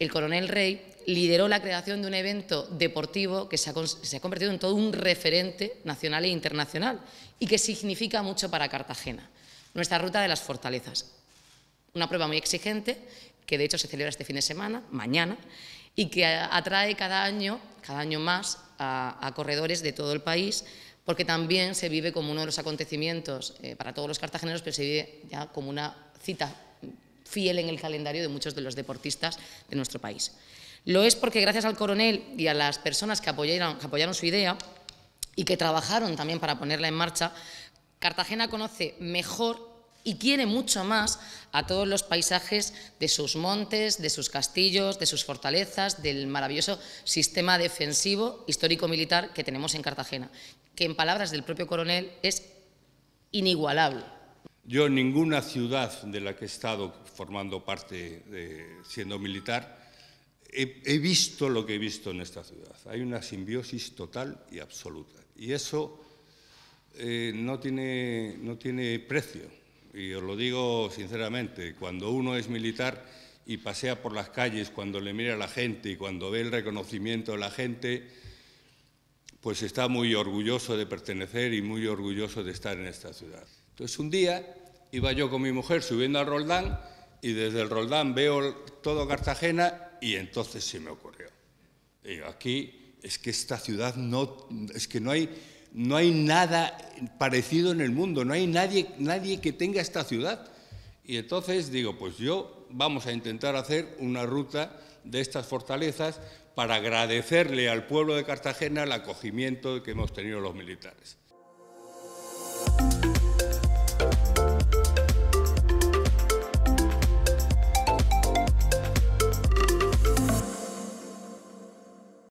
el coronel Rey lideró la creación de un evento deportivo que se ha, convertido en todo un referente nacional e internacional y que significa mucho para Cartagena, nuestra ruta de las fortalezas. Una prueba muy exigente que de hecho se celebra este fin de semana, mañana, y que atrae cada año, cada año más, a, corredores de todo el país, porque también se vive como uno de los acontecimientos eh, para todos los cartageneros, pero se vive ya como una cita fiel en el calendario de muchos de los deportistas de nuestro país. Lo es porque gracias al coronel y a las personas que apoyaron, su idea y que trabajaron también para ponerla en marcha, Cartagena conoce mejor y quiere mucho más a todos los paisajes de sus montes, de sus castillos, de sus fortalezas, del maravilloso sistema defensivo histórico-militar que tenemos en Cartagena, que en palabras del propio coronel es inigualable. Yo en ninguna ciudad de la que he estado formando parte, siendo militar, he, visto lo que he visto en esta ciudad. Hay una simbiosis total y absoluta. Y eso eh, no, tiene, no tiene precio. Y os lo digo sinceramente, cuando uno es militar y pasea por las calles, cuando le mira a la gente y cuando ve el reconocimiento de la gente, pues está muy orgulloso de pertenecer y muy orgulloso de estar en esta ciudad. Entonces un día iba yo con mi mujer subiendo al Roldán y desde el Roldán veo todo Cartagena y entonces se me ocurrió. aquí es que esta ciudad no, es que no hay, no hay nada parecido en el mundo, no hay nadie, nadie que tenga esta ciudad. Y entonces digo, pues yo vamos a intentar hacer una ruta de estas fortalezas para agradecerle al pueblo de Cartagena el acogimiento que hemos tenido los militares.